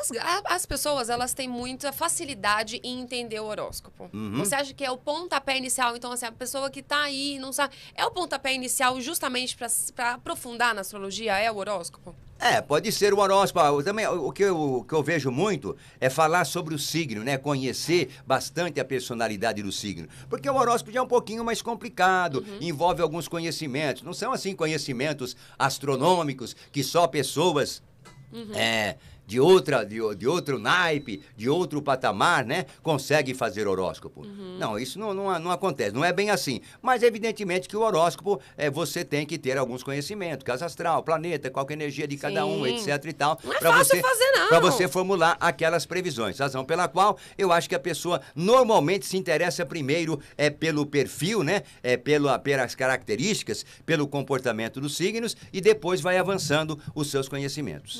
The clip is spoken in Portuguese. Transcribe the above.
as, as pessoas, elas têm muita facilidade em entender o horóscopo. Uhum. Você acha que é o pontapé inicial, então, assim, a pessoa que está aí não sabe... É o pontapé inicial justamente para aprofundar na astrologia, é o horóscopo? É, pode ser o horóscopo. Também, o que, eu, o que eu vejo muito é falar sobre o signo, né? Conhecer bastante a personalidade do signo. Porque o horóscopo já é um pouquinho mais complicado, uhum. envolve alguns conhecimentos. Não são, assim, conhecimentos astronômicos que só pessoas Uhum. É, de outra de, de outro naipe, de outro patamar, né, consegue fazer horóscopo. Uhum. Não, isso não, não, não, acontece, não é bem assim. Mas evidentemente que o horóscopo é você tem que ter alguns conhecimentos, casa astral, planeta, qual é a energia de cada Sim. um, etc e tal, não é para você fazer não. Para você formular aquelas previsões. Razão pela qual eu acho que a pessoa normalmente se interessa primeiro é pelo perfil, né, é pelo pelas características, pelo comportamento dos signos e depois vai avançando os seus conhecimentos.